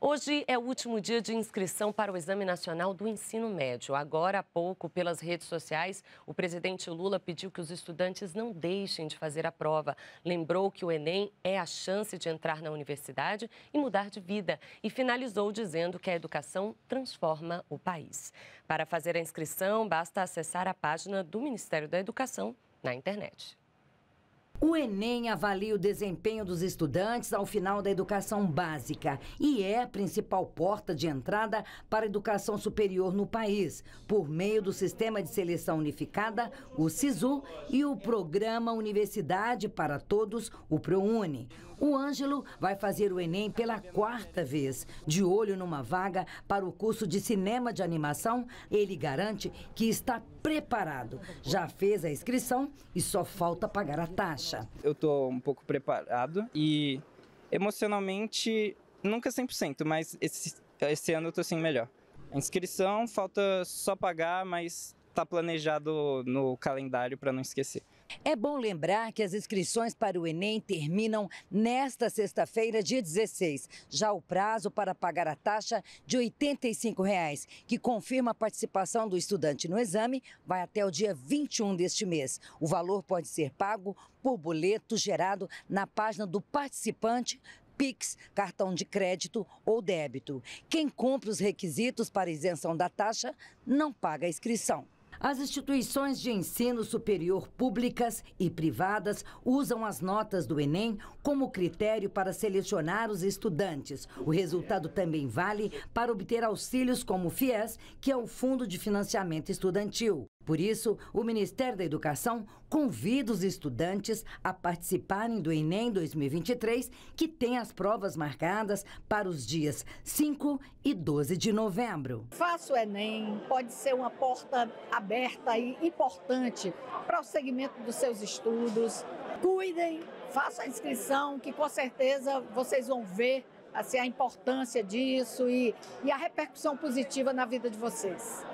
Hoje é o último dia de inscrição para o Exame Nacional do Ensino Médio. Agora há pouco, pelas redes sociais, o presidente Lula pediu que os estudantes não deixem de fazer a prova. Lembrou que o Enem é a chance de entrar na universidade e mudar de vida. E finalizou dizendo que a educação transforma o país. Para fazer a inscrição, basta acessar a página do Ministério da Educação na internet. O Enem avalia o desempenho dos estudantes ao final da educação básica e é a principal porta de entrada para a educação superior no país, por meio do Sistema de Seleção Unificada, o SISU, e o Programa Universidade para Todos, o ProUni. O Ângelo vai fazer o Enem pela quarta vez. De olho numa vaga para o curso de cinema de animação, ele garante que está preparado. Já fez a inscrição e só falta pagar a taxa acha? Eu tô um pouco preparado e emocionalmente, nunca 100%, mas esse, esse ano eu tô assim melhor. A inscrição falta só pagar, mas tá planejado no calendário para não esquecer. É bom lembrar que as inscrições para o Enem terminam nesta sexta-feira, dia 16. Já o prazo para pagar a taxa de R$ 85, reais, que confirma a participação do estudante no exame, vai até o dia 21 deste mês. O valor pode ser pago por boleto gerado na página do participante Pix, cartão de crédito ou débito. Quem cumpre os requisitos para isenção da taxa não paga a inscrição. As instituições de ensino superior públicas e privadas usam as notas do Enem como critério para selecionar os estudantes. O resultado também vale para obter auxílios como o FIES, que é o Fundo de Financiamento Estudantil. Por isso, o Ministério da Educação convida os estudantes a participarem do Enem 2023, que tem as provas marcadas para os dias 5 e 12 de novembro. Faça o Enem, pode ser uma porta aberta e importante para o segmento dos seus estudos. Cuidem, façam a inscrição, que com certeza vocês vão ver assim, a importância disso e, e a repercussão positiva na vida de vocês.